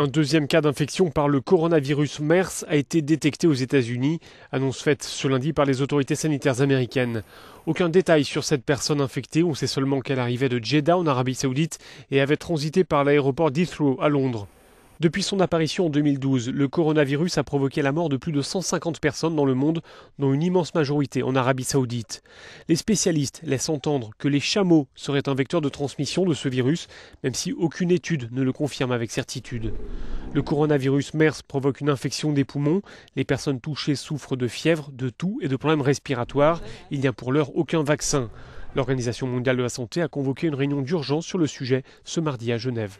Un deuxième cas d'infection par le coronavirus MERS a été détecté aux États-Unis, annonce faite ce lundi par les autorités sanitaires américaines. Aucun détail sur cette personne infectée, on sait seulement qu'elle arrivait de Jeddah en Arabie saoudite et avait transité par l'aéroport d'Heathrow à Londres. Depuis son apparition en 2012, le coronavirus a provoqué la mort de plus de 150 personnes dans le monde, dont une immense majorité en Arabie saoudite. Les spécialistes laissent entendre que les chameaux seraient un vecteur de transmission de ce virus, même si aucune étude ne le confirme avec certitude. Le coronavirus MERS provoque une infection des poumons, les personnes touchées souffrent de fièvre, de toux et de problèmes respiratoires. Il n'y a pour l'heure aucun vaccin. L'Organisation mondiale de la santé a convoqué une réunion d'urgence sur le sujet ce mardi à Genève.